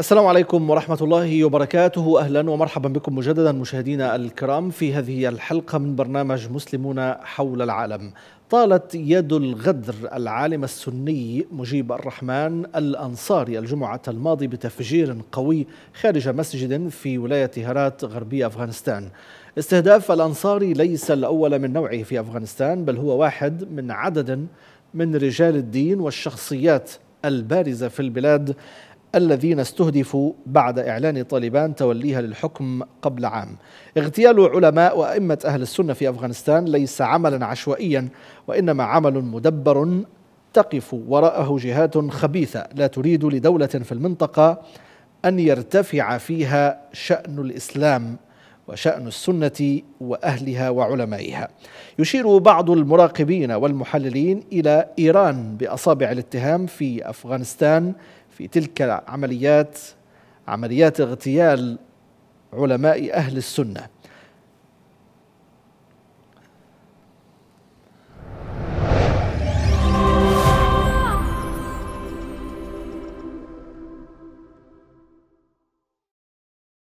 السلام عليكم ورحمة الله وبركاته أهلا ومرحبا بكم مجددا مشاهدينا الكرام في هذه الحلقة من برنامج مسلمون حول العالم طالت يد الغدر العالم السني مجيب الرحمن الأنصاري الجمعة الماضي بتفجير قوي خارج مسجد في ولاية هرات غربي أفغانستان استهداف الأنصاري ليس الأول من نوعه في أفغانستان بل هو واحد من عدد من رجال الدين والشخصيات البارزة في البلاد الذين استهدفوا بعد إعلان طالبان توليها للحكم قبل عام اغتيال علماء وأئمة أهل السنة في أفغانستان ليس عملا عشوائيا وإنما عمل مدبر تقف وراءه جهات خبيثة لا تريد لدولة في المنطقة أن يرتفع فيها شأن الإسلام وشأن السنة وأهلها وعلمائها يشير بعض المراقبين والمحللين إلى إيران بأصابع الاتهام في أفغانستان في تلك العمليات عمليات اغتيال علماء أهل السنة